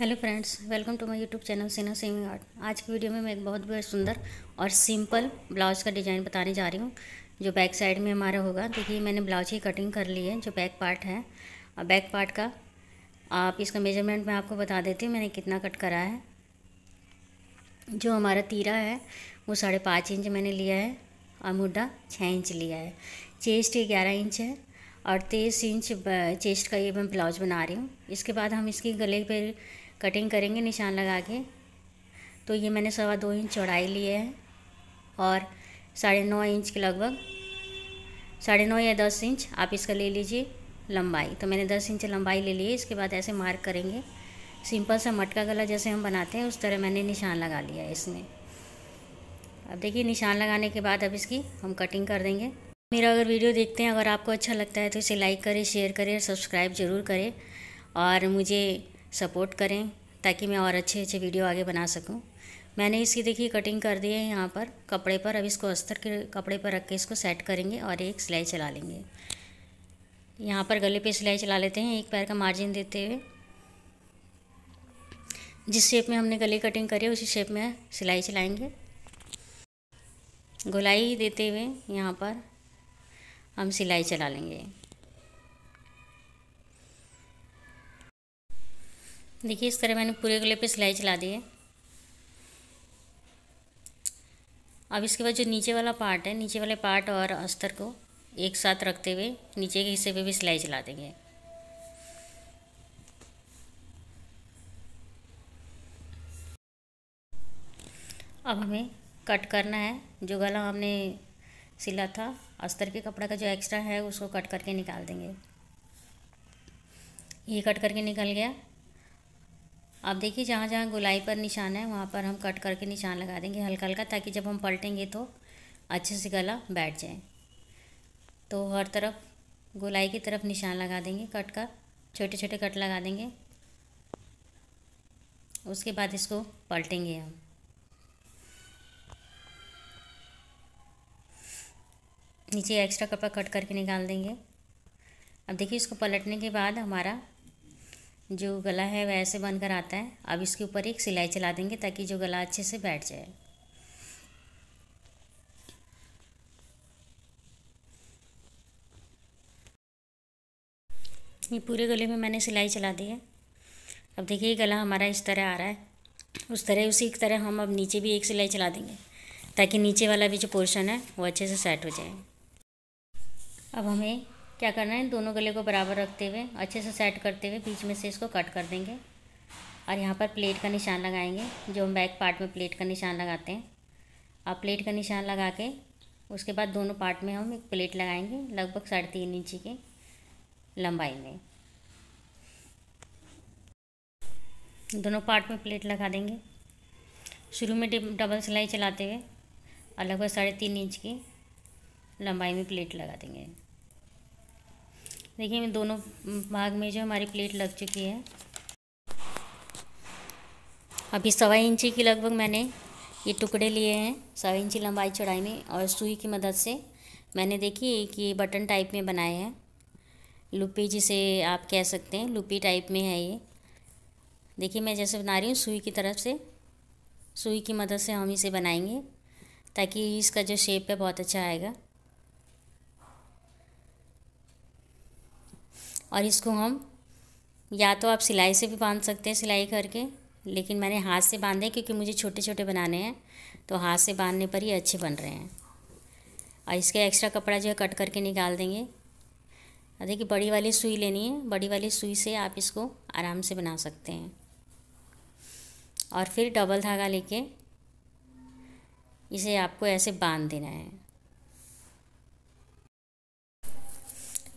hello friends welcome to my YouTube channel Seena sewing art आज की video में मैं एक बहुत बहुत सुंदर और सिंपल ब्लाउज का डिज़ाइन बताने जा रही हूँ जो बैक साइड में हमारा होगा देखिए मैंने ब्लाउज की कटिंग कर ली है जो बैक पार्ट है और बैक पार्ट का आप इसका मेजरमेंट मैं आपको बता देती हूँ मैंने कितना कट करा है जो हमारा तीरा है वो साढ़े पाँच इंच मैंने लिया है और मुड्ढा छः इंच लिया है चेस्ट ग्यारह इंच है और तेईस इंच चेस्ट का ये मैं ब्लाउज बना रही हूँ इसके बाद हम इसकी गले पर कटिंग करेंगे निशान लगा के तो ये मैंने सवा दो इंच चौड़ाई लिए है और साढ़े नौ इंच के लगभग साढ़े नौ या दस इंच आप इसका ले लीजिए लंबाई तो मैंने दस इंच लंबाई ले ली इसके बाद ऐसे मार्क करेंगे सिंपल सा मटका गला जैसे हम बनाते हैं उस तरह मैंने निशान लगा लिया है इसमें अब देखिए निशान लगाने के बाद अब इसकी हम कटिंग कर देंगे मेरा अगर वीडियो देखते हैं अगर आपको अच्छा लगता है तो इसे लाइक करें शेयर करें सब्सक्राइब ज़रूर करें और मुझे सपोर्ट करें ताकि मैं और अच्छे अच्छे वीडियो आगे बना सकूँ मैंने इसकी देखिए कटिंग कर दी है यहाँ पर कपड़े पर अब इसको अस्तर के कपड़े पर रख के इसको सेट करेंगे और एक सिलाई चला लेंगे यहाँ पर गले पे सिलाई चला लेते हैं एक पैर का मार्जिन देते हुए जिस शेप में हमने गले कटिंग करी उसी शेप में सिलाई चलाएँगे गुलाई देते हुए यहाँ पर हम सिलाई चला लेंगे देखिए इस तरह मैंने पूरे गले पे सिलाई चला दी है अब इसके बाद जो नीचे वाला पार्ट है नीचे वाले पार्ट और अस्तर को एक साथ रखते हुए नीचे के हिस्से पे भी सिलाई चला देंगे अब हमें कट करना है जो गला हमने सिला था अस्तर के कपड़ा का जो एक्स्ट्रा है उसको कट करके निकाल देंगे ये कट करके निकल गया अब देखिए जहाँ जहाँ गोलाई पर निशान है वहाँ पर हम कट करके निशान लगा देंगे हल्का हल्का ताकि जब हम पलटेंगे तो अच्छे से गला बैठ जाए तो हर तरफ गोलाई की तरफ निशान लगा देंगे कट का छोटे छोटे कट लगा देंगे उसके बाद इसको पलटेंगे हम नीचे एक्स्ट्रा कपड़ा कट करके निकाल देंगे अब देखिए इसको पलटने के बाद हमारा जो गला है वैसे बनकर आता है अब इसके ऊपर एक सिलाई चला देंगे ताकि जो गला अच्छे से बैठ जाए ये पूरे गले में मैंने सिलाई चला दी है अब देखिए गला हमारा इस तरह आ रहा है उस तरह उसी तरह हम अब नीचे भी एक सिलाई चला देंगे ताकि नीचे वाला भी जो पोर्शन है वो अच्छे से सेट हो जाए अब हमें क्या करना है दोनों गले को बराबर रखते हुए अच्छे से सेट करते हुए बीच में से इसको कट कर देंगे और यहाँ पर प्लेट का निशान लगाएंगे जो हम बैक पार्ट में प्लेट का निशान लगाते हैं आप प्लेट का निशान लगा के उसके बाद दोनों पार्ट में हम एक प्लेट लगाएंगे लगभग साढ़े तीन इंच की लंबाई में दोनों पार्ट में प्लेट लगा देंगे शुरू में डबल सिलाई चलाते हुए और लगभग साढ़े तीन इंच की लंबाई में प्लेट लगा देंगे देखिए मैं दोनों भाग में जो हमारी प्लेट लग चुकी है अभी सवा इंची की लगभग मैंने ये टुकड़े लिए हैं सवा इंची लंबाई चौड़ाई में और सुई की मदद से मैंने देखिए कि बटन टाइप में बनाए हैं लुपी जिसे आप कह सकते हैं लुपी टाइप में है ये देखिए मैं जैसे बना रही हूँ सुई की तरफ से सुई की मदद से हम इसे बनाएंगे ताकि इसका जो शेप है बहुत अच्छा आएगा और इसको हम या तो आप सिलाई से भी बांध सकते हैं सिलाई करके लेकिन मैंने हाथ से बांधे क्योंकि मुझे छोटे छोटे बनाने हैं तो हाथ से बांधने पर ही अच्छे बन रहे हैं और इसका एक्स्ट्रा कपड़ा जो है कट करके निकाल देंगे देखिए बड़ी वाली सुई लेनी है बड़ी वाली सुई से आप इसको आराम से बना सकते हैं और फिर डबल धागा लेके इसे आपको ऐसे बांध देना है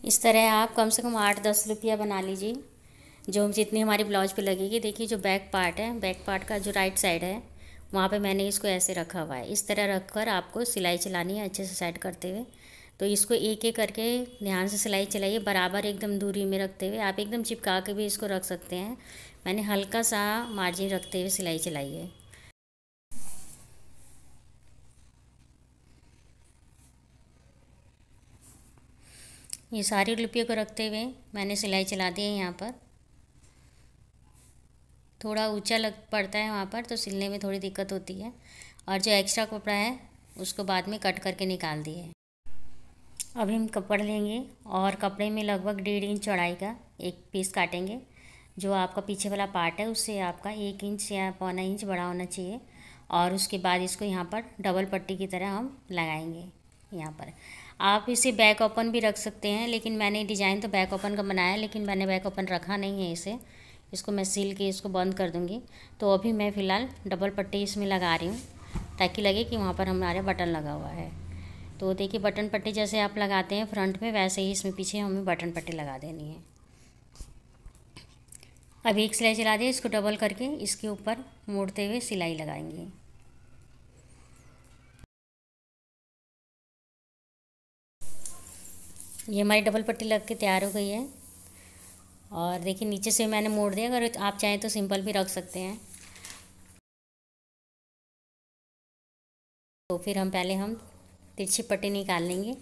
इस तरह आप कम से कम आठ दस रुपया बना लीजिए जो जितनी हमारी ब्लाउज पे लगेगी देखिए जो बैक पार्ट है बैक पार्ट का जो राइट साइड है वहाँ पे मैंने इसको ऐसे रखा हुआ है इस तरह रख कर आपको सिलाई चलानी है अच्छे से सेट करते हुए तो इसको एक एक करके ध्यान से सिलाई चलाइए बराबर एकदम दूरी में रखते हुए आप एकदम चिपका के भी इसको रख सकते हैं मैंने हल्का सा मार्जिन रखते हुए सिलाई चलाई है ये सारी लिपियों को रखते हुए मैंने सिलाई चला दी है यहाँ पर थोड़ा ऊंचा लग पड़ता है वहाँ पर तो सिलने में थोड़ी दिक्कत होती है और जो एक्स्ट्रा कपड़ा है उसको बाद में कट करके निकाल दिए अभी हम कपड़ लेंगे और कपड़े में लगभग डेढ़ इंच चौड़ाई का एक पीस काटेंगे जो आपका पीछे वाला पार्ट है उससे आपका एक इंच या पौना इंच बड़ा होना चाहिए और उसके बाद इसको यहाँ पर डबल पट्टी की तरह हम लगाएंगे यहाँ पर आप इसे बैक ओपन भी रख सकते हैं लेकिन मैंने डिज़ाइन तो बैक ओपन का बनाया लेकिन मैंने बैक ओपन रखा नहीं है इसे इसको मैं सील के इसको बंद कर दूँगी तो अभी मैं फ़िलहाल डबल पट्टी इसमें लगा रही हूँ ताकि लगे कि वहाँ पर हमारे बटन लगा हुआ है तो देखिए बटन पट्टी जैसे आप लगाते हैं फ्रंट में वैसे ही इसमें पीछे हमें बटन पट्टी लगा देनी है अभी एक सिलाई चला दें इसको डबल करके इसके ऊपर मोड़ते हुए सिलाई लगाएंगे ये हमारी डबल पट्टी लग के तैयार हो गई है और देखिए नीचे से मैंने मोड़ दिया अगर आप चाहें तो सिंपल भी रख सकते हैं तो फिर हम पहले हम तिरछी पट्टी निकाल लेंगे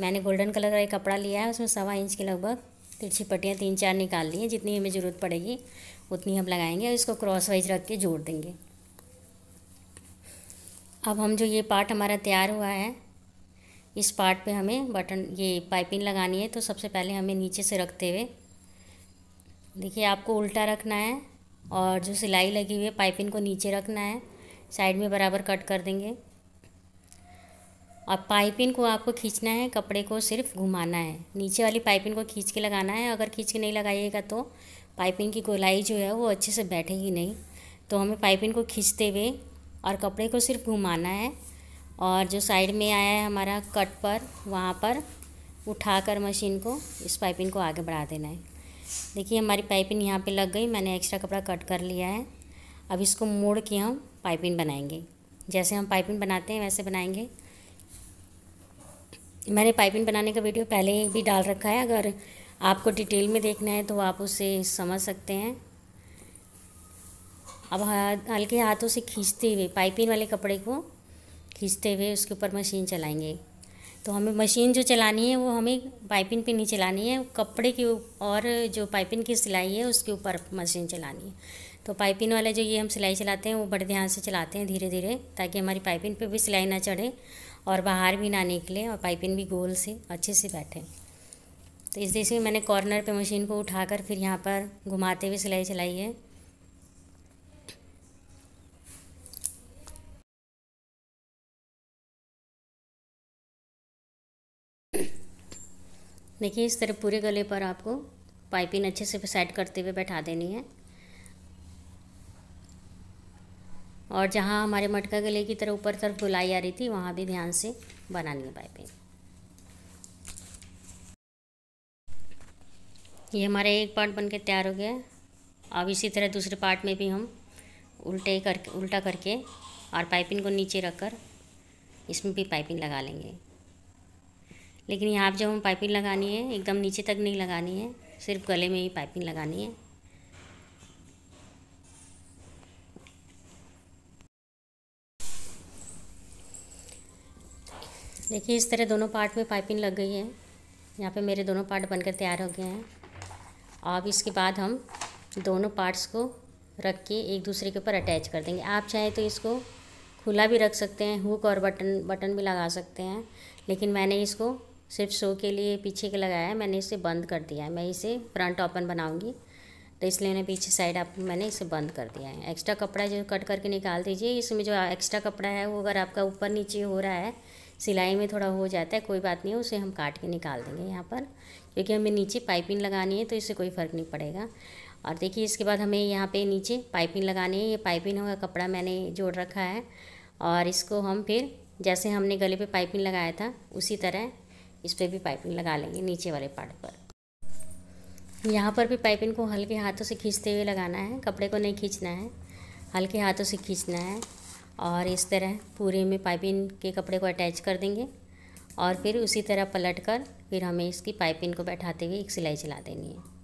मैंने गोल्डन कलर का एक कपड़ा लिया है उसमें सवा इंच के लगभग तिरछी पट्टियाँ तीन चार निकाल ली हैं जितनी हमें ज़रूरत पड़ेगी उतनी हम लगाएंगे और इसको क्रॉस वाइज रख के जोड़ देंगे अब हम जो ये पार्ट हमारा तैयार हुआ है इस पार्ट पे हमें बटन ये पाइपिंग लगानी है तो सबसे पहले हमें नीचे से रखते हुए देखिए आपको उल्टा रखना है और जो सिलाई लगी हुई है पाइपिंग को नीचे रखना है साइड में बराबर कट कर देंगे और पाइपिंग को आपको खींचना है कपड़े को सिर्फ घुमाना है नीचे वाली पाइपिंग को खींच के लगाना है अगर खींच के नहीं लगाइएगा तो पाइपिंग की गोलाई जो है वो अच्छे से बैठेगी नहीं तो हमें पाइपिंग को खींचते हुए और कपड़े को सिर्फ घुमाना है और जो साइड में आया है हमारा कट पर वहाँ पर उठा कर मशीन को इस पाइपिंग को आगे बढ़ा देना है देखिए हमारी पाइपिंग यहाँ पे लग गई मैंने एक्स्ट्रा कपड़ा कट कर लिया है अब इसको मोड़ के हम पाइपिंग बनाएंगे जैसे हम पाइपिंग बनाते हैं वैसे बनाएंगे मैंने पाइपिंग बनाने का वीडियो पहले भी डाल रखा है अगर आपको डिटेल में देखना है तो आप उसे समझ सकते हैं अब हल्के हाथों से खींचते हुए पाइपिंग वाले कपड़े को खींचते हुए उसके ऊपर मशीन चलाएंगे तो हमें मशीन जो चलानी है वो हमें पाइपिंग पे नहीं चलानी है कपड़े के और जो पाइपिंग की सिलाई है उसके ऊपर मशीन चलानी है तो पाइपिंग वाले जो ये हम सिलाई चलाते हैं वो बड़े ध्यान से चलाते हैं धीरे धीरे ताकि हमारी पाइपिंग पे भी सिलाई ना चढ़े और बाहर भी ना निकले और पाइपिंग भी गोल से अच्छे से बैठे तो इस जैसे मैंने कॉर्नर पर मशीन को उठाकर फिर यहाँ पर घुमाते हुए सिलाई चलाई है देखिए इस तरह पूरे गले पर आपको पाइपिंग अच्छे से सेट करते हुए बैठा देनी है और जहाँ हमारे मटका गले की तरह ऊपर तरफ बुलाई आ रही थी वहाँ भी ध्यान से बनानी है पाइपिंग ये हमारा एक पार्ट बन के तैयार हो गया अब इसी तरह दूसरे पार्ट में भी हम उल्टे करके उल्टा करके और पाइपिंग को नीचे रखकर इसमें भी पाइपिंग लगा लेंगे लेकिन यहाँ पर जब हम पाइपिंग लगानी है एकदम नीचे तक नहीं लगानी है सिर्फ गले में ही पाइपिंग लगानी है देखिए इस तरह दोनों पार्ट में पाइपिंग लग गई है यहाँ पे मेरे दोनों पार्ट बनकर तैयार हो गए हैं अब इसके बाद हम दोनों पार्ट्स को रख के एक दूसरे के ऊपर अटैच कर देंगे आप चाहें तो इसको खुला भी रख सकते हैं हुक और बटन बटन भी लगा सकते हैं लेकिन मैंने इसको सिर्फ शो के लिए पीछे के लगाया है मैंने इसे बंद कर दिया है मैं इसे फ्रंट ओपन बनाऊंगी तो इसलिए मैंने पीछे साइड आप मैंने इसे बंद कर दिया है एक्स्ट्रा कपड़ा जो कट करके निकाल दीजिए इसमें जो एक्स्ट्रा कपड़ा है वो अगर आपका ऊपर नीचे हो रहा है सिलाई में थोड़ा हो जाता है कोई बात नहीं उसे हम काट के निकाल देंगे यहाँ पर क्योंकि हमें नीचे पाइपिंग लगानी है तो इससे कोई फ़र्क नहीं पड़ेगा और देखिए इसके बाद हमें यहाँ पे नीचे पाइपिंग लगानी है ये पाइपिंग होगा कपड़ा मैंने जोड़ रखा है और इसको हम फिर जैसे हमने गले पे पाइपिंग लगाया था उसी तरह इस पर भी पाइपिंग लगा लेंगे नीचे वाले पार्ट पर यहाँ पर भी पाइपिंग को हल्के हाथों से खींचते हुए लगाना है कपड़े को नहीं खींचना है हल्के हाथों से खींचना है और इस तरह पूरे में पाइपिंग के कपड़े को अटैच कर देंगे और फिर उसी तरह पलट कर फिर हमें इसकी पाइपिंग को बैठाते हुए एक सिलाई चला देनी है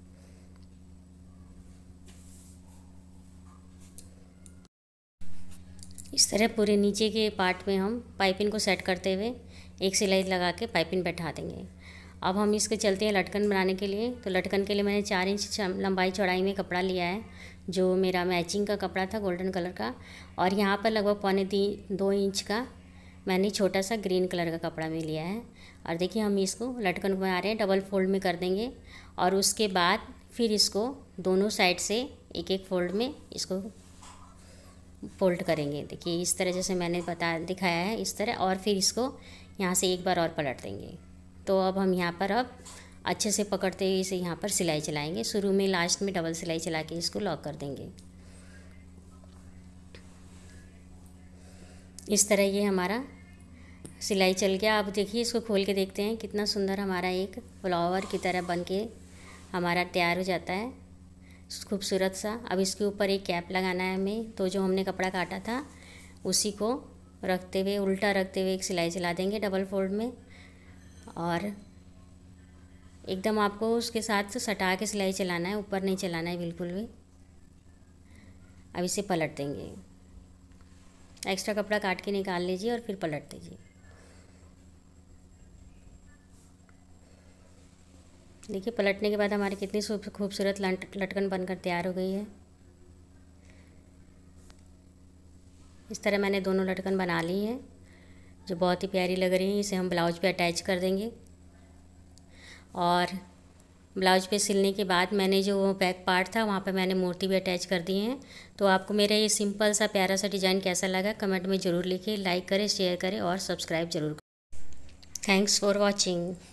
इस तरह पूरे नीचे के पार्ट में हम पाइपिंग को सेट करते हुए एक सिलाई लगा के पाइपिंग बैठा देंगे अब हम इसके चलते हैं लटकन बनाने के लिए तो लटकन के लिए मैंने चार इंच लंबाई चौड़ाई में कपड़ा लिया है जो मेरा मैचिंग का कपड़ा था गोल्डन कलर का और यहाँ पर लगभग पौने तीन दो इंच का मैंने छोटा सा ग्रीन कलर का कपड़ा भी लिया है और देखिए हम इसको लटकन बना रहे हैं डबल फोल्ड में कर देंगे और उसके बाद फिर इसको दोनों साइड से एक एक फोल्ड में इसको फोल्ड करेंगे देखिए इस तरह जैसे मैंने बता दिखाया है इस तरह और फिर इसको यहाँ से एक बार और पलट देंगे तो अब हम यहाँ पर अब अच्छे से पकड़ते हुए इसे यहाँ पर सिलाई चलाएंगे शुरू में लास्ट में डबल सिलाई चला के इसको लॉक कर देंगे इस तरह ये हमारा सिलाई चल गया आप देखिए इसको खोल के देखते हैं कितना सुंदर हमारा एक फ्लावर की तरह बन के हमारा तैयार हो जाता है खूबसूरत सा अब इसके ऊपर एक कैप लगाना है हमें तो जो हमने कपड़ा काटा था उसी को रखते हुए उल्टा रखते हुए एक सिलाई चला देंगे डबल फोल्ड में और एकदम आपको उसके साथ सटा के सिलाई चलाना है ऊपर नहीं चलाना है बिल्कुल भी अब इसे पलट देंगे एक्स्ट्रा कपड़ा काट के निकाल लीजिए और फिर पलट दीजिए देखिए पलटने के बाद हमारी कितनी खूबसूरत लटकन बनकर तैयार हो गई है इस तरह मैंने दोनों लटकन बना ली है जो बहुत ही प्यारी लग रही है इसे हम ब्लाउज पे अटैच कर देंगे और ब्लाउज पे सिलने के बाद मैंने जो वो बैक पार्ट था वहाँ पे मैंने मूर्ति भी अटैच कर दी है तो आपको मेरा ये सिंपल सा प्यारा सा डिज़ाइन कैसा लगा कमेंट में ज़रूर लिखे लाइक करें शेयर करें और सब्सक्राइब जरूर करें थैंक्स फॉर वॉचिंग